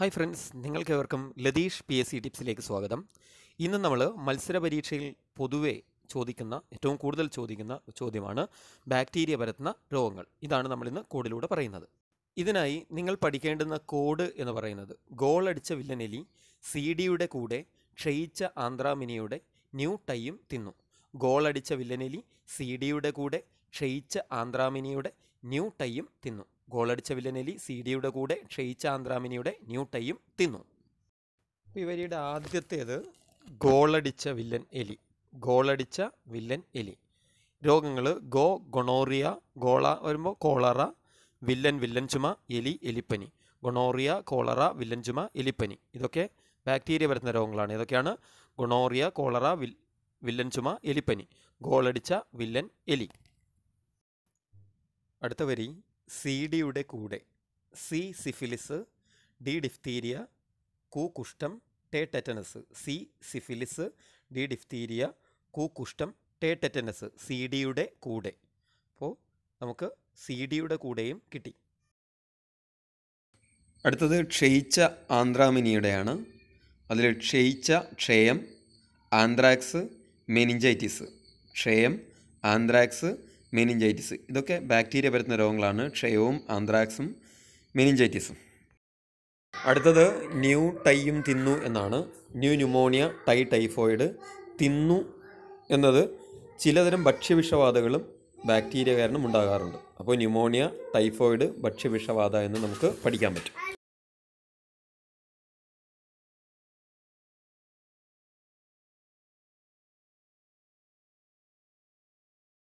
hi friends നിങ്ങൾക്കേവർക്കും Latheesh P S C ടിപ്സിലേക്ക് സ്വാഗതം ഇന്ന് നമ്മൾ മത്സര പരീക്ഷയിൽ പൊതുവെ ചോദിക്കുന്ന ഏറ്റവും കൂടുതൽ ചോദിക്കുന്ന ചോദ്യമാണ് ബാക്ടീരിയ പരത്തുന്ന രോഗങ്ങൾ ഇതാണ് നമ്മൾ ഇന്ന് കോഡിലൂടെ പറയുന്നത് ഇതിനായി നിങ്ങൾ പഠിക്കേണ്ടുന്ന കോഡ് എന്ന് പറയുന്നത് ഗോൾ അടിച്ച വില്ലനെലി സി ഡിയുടെ കൂടെ ക്ഷയിച്ച ആന്ത്രാമിനിയുടെ ന്യൂ ടൈയും തിന്നു ഗോൾ അടിച്ച വില്ലനെലി സി ഡിയുടെ കൂടെ ക്ഷയിച്ച ആന്ത്രാമിനിയുടെ ന്യൂ ടൈയും തിന്നു ഗോളടിച്ച വില്ലനലി സി ഡിയുടെ കൂടെ ക്ഷയിച്ച ആന്ത്രാമിനിയുടെ ന്യൂ ടൈയും തിന്നു അപ്പോൾ ഇവരുടെ ആദ്യത്തേത് ഗോളടിച്ച വില്ലൻ എലി ഗോളടിച്ച വില്ലൻ എലി രോഗങ്ങൾ ഗോ ഗൊണോറിയ ഗോള വരുമ്പോൾ കോളറ വില്ലൻ വില്ലൻ ചുമ എലി എലിപ്പനി ഗൊണോറിയ കോളറ വില്ലൻ ചുമ എലിപ്പനി ഇതൊക്കെ ബാക്ടീരിയ വരുന്ന രോഗങ്ങളാണ് ഇതൊക്കെയാണ് ഗൊണോറിയ കോളറ വിൽ വില്ലൻ ചുമ എലിപ്പനി ഗോളടിച്ച വില്ലൻ എലി അടുത്ത വരി സി ഡിയുടെ കൂടെ സി സിഫിലിസ് ഡി ഡിഫ്തീരിയ കു കുഷ്ഠം ടേ ടെറ്റനസ് സി സിഫിലിസ് ഡി ഡിഫ്തീരിയ കു കുഷ്ഠം ടേ ടെറ്റനസ് സി ഡിയുടെ കൂടെ അപ്പോൾ നമുക്ക് സി ഡിയുടെ കൂടെയും കിട്ടി അടുത്തത് ക്ഷയിച്ച ആന്ത്രാമിനിയുടെയാണ് അതിൽ ക്ഷയിച്ച ക്ഷയം ആന്ത്രാക്സ് മെനിഞ്ചൈറ്റിസ് ക്ഷയം ആന്ത്രാക്സ് മെനിഞ്ചൈറ്റിസ് ഇതൊക്കെ ബാക്ടീരിയ പരത്തുന്ന രോഗങ്ങളാണ് ക്ഷയവും ആന്ത്രാക്സും മെനിഞ്ചൈറ്റിസും അടുത്തത് ന്യൂ ടൈയും തിന്നു എന്നാണ് ന്യൂ ന്യൂമോണിയ ടൈ ടൈഫോയിഡ് തിന്നു എന്നത് ചിലതരം ഭക്ഷ്യവിഷവാതകളും ബാക്ടീരിയ കാരണം ഉണ്ടാകാറുണ്ട് അപ്പോൾ ന്യൂമോണിയ ടൈഫോയിഡ് ഭക്ഷ്യവിഷവാത എന്ന് നമുക്ക് പഠിക്കാൻ പറ്റും